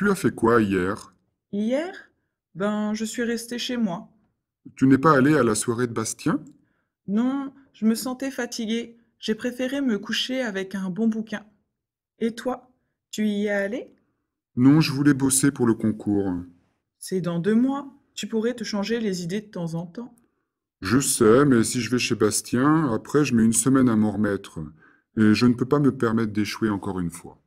Tu as fait quoi hier? Hier? Ben, je suis restée chez moi. Tu n'es pas allée à la soirée de Bastien? Non, je me sentais fatiguée. J'ai préféré me coucher avec un bon bouquin. Et toi, tu y es allée? Non, je voulais bosser pour le concours. C'est dans deux mois. Tu pourrais te changer les idées de temps en temps. Je sais, mais si je vais chez Bastien, après je mets une semaine à m'en remettre, et je ne peux pas me permettre d'échouer encore une fois.